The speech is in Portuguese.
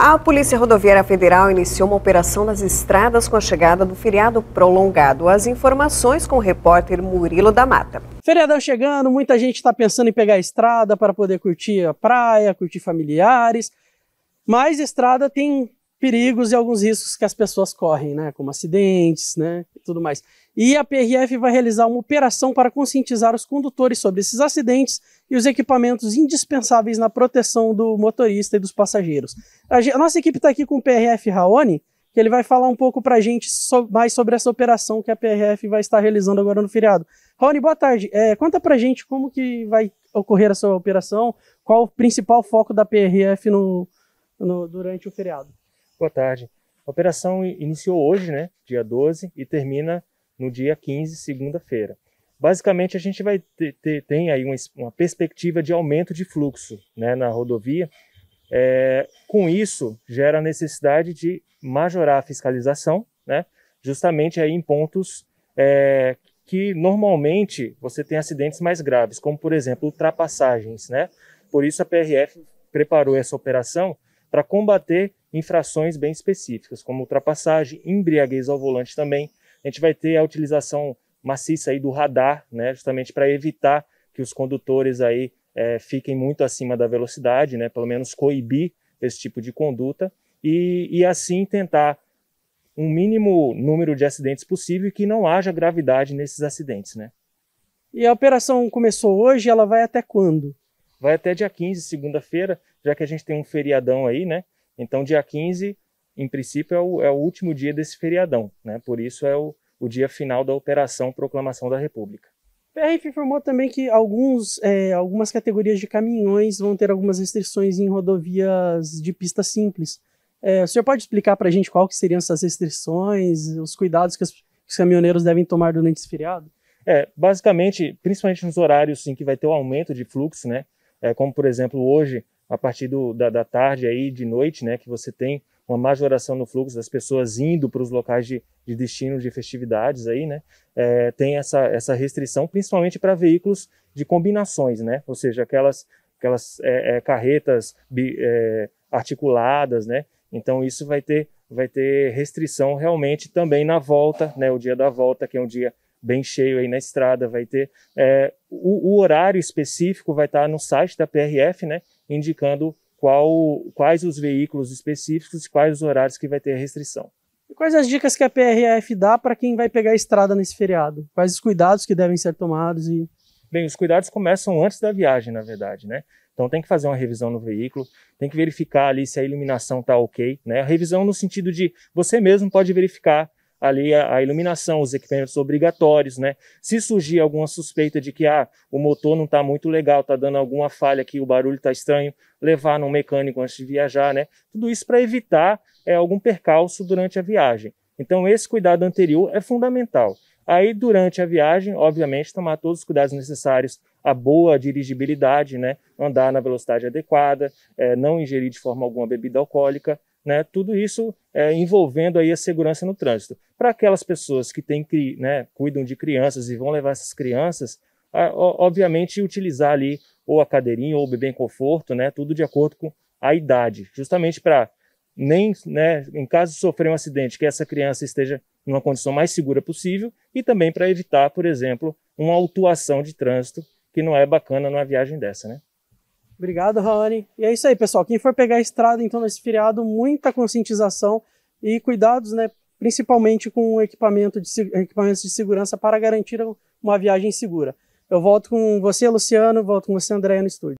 A Polícia Rodoviária Federal iniciou uma operação nas estradas com a chegada do feriado prolongado. As informações com o repórter Murilo da Mata. Feriadão chegando, muita gente está pensando em pegar a estrada para poder curtir a praia, curtir familiares. Mas estrada tem perigos e alguns riscos que as pessoas correm, né, como acidentes, né, e tudo mais. E a PRF vai realizar uma operação para conscientizar os condutores sobre esses acidentes e os equipamentos indispensáveis na proteção do motorista e dos passageiros. A, gente, a nossa equipe está aqui com o PRF Raoni, que ele vai falar um pouco para a gente so, mais sobre essa operação que a PRF vai estar realizando agora no feriado. Raoni, boa tarde. É, conta para a gente como que vai ocorrer essa operação, qual o principal foco da PRF no, no, durante o feriado. Boa tarde. A operação iniciou hoje, né, dia 12, e termina no dia 15, segunda-feira. Basicamente, a gente vai ter, ter tem aí uma, uma, perspectiva de aumento de fluxo né, na rodovia. É, com isso, gera a necessidade de majorar a fiscalização, né, justamente aí em pontos é, que normalmente você tem acidentes mais graves, como, por exemplo, ultrapassagens. Né? Por isso, a PRF preparou essa operação para combater infrações bem específicas, como ultrapassagem, embriaguez ao volante também. A gente vai ter a utilização maciça aí do radar, né, justamente para evitar que os condutores aí é, fiquem muito acima da velocidade, né, pelo menos coibir esse tipo de conduta e, e assim tentar um mínimo número de acidentes possível e que não haja gravidade nesses acidentes, né? E a operação começou hoje, ela vai até quando? vai até dia 15, segunda-feira, já que a gente tem um feriadão aí, né? Então, dia 15, em princípio, é o, é o último dia desse feriadão, né? Por isso é o, o dia final da Operação Proclamação da República. O PRF informou também que alguns, é, algumas categorias de caminhões vão ter algumas restrições em rodovias de pista simples. É, o senhor pode explicar para a gente qual que seriam essas restrições, os cuidados que os, que os caminhoneiros devem tomar durante esse feriado? É, basicamente, principalmente nos horários em que vai ter o aumento de fluxo, né? é, como por exemplo hoje, a partir do, da, da, tarde aí, de noite, né, que você tem uma majoração no fluxo das pessoas indo para os locais de, de, destino de festividades aí, né, é, tem essa, essa restrição, principalmente para veículos de combinações, né, ou seja, aquelas, aquelas é, é carretas bi, é, articuladas, né, então isso vai ter, vai ter restrição realmente também na volta, né, o dia da volta, que é um dia bem cheio aí na estrada, vai ter. É, o, o, horário específico vai estar tá no site da PRF, né, indicando qual, quais os veículos específicos e quais os horários que vai ter a restrição. E quais as dicas que a PRF dá para quem vai pegar a estrada nesse feriado? Quais os cuidados que devem ser tomados? E... Bem, os cuidados começam antes da viagem, na verdade, né? Então tem que fazer uma revisão no veículo, tem que verificar ali se a iluminação está ok, né? A revisão no sentido de você mesmo pode verificar ali a, a, iluminação, os equipamentos obrigatórios, né? Se surgir alguma suspeita de que ah, o motor não está muito legal, está dando alguma falha aqui, o barulho está estranho, levar num mecânico antes de viajar, né? Tudo isso para evitar é, algum percalço durante a viagem. Então, esse cuidado anterior é fundamental. Aí, durante a viagem, obviamente, tomar todos os cuidados necessários, a boa dirigibilidade, né? andar na velocidade adequada, é, não ingerir de forma alguma bebida alcoólica, né, tudo isso é, envolvendo aí a segurança no trânsito. Para aquelas pessoas que têm, né, cuidam de crianças e vão levar essas crianças, a, obviamente utilizar ali ou a cadeirinha ou o bebê em conforto, né, tudo de acordo com a idade, justamente para nem, né, em caso de sofrer um acidente, que essa criança esteja numa condição mais segura possível e também para evitar, por exemplo, uma autuação de trânsito que não é bacana numa viagem dessa, né? Obrigado, Raoni. E é isso aí, pessoal. Quem for pegar a estrada, então, nesse feriado, muita conscientização e cuidados, né? Principalmente com equipamento de, equipamentos de segurança para garantir uma viagem segura. Eu volto com você, Luciano, volto com você, André, no estúdio.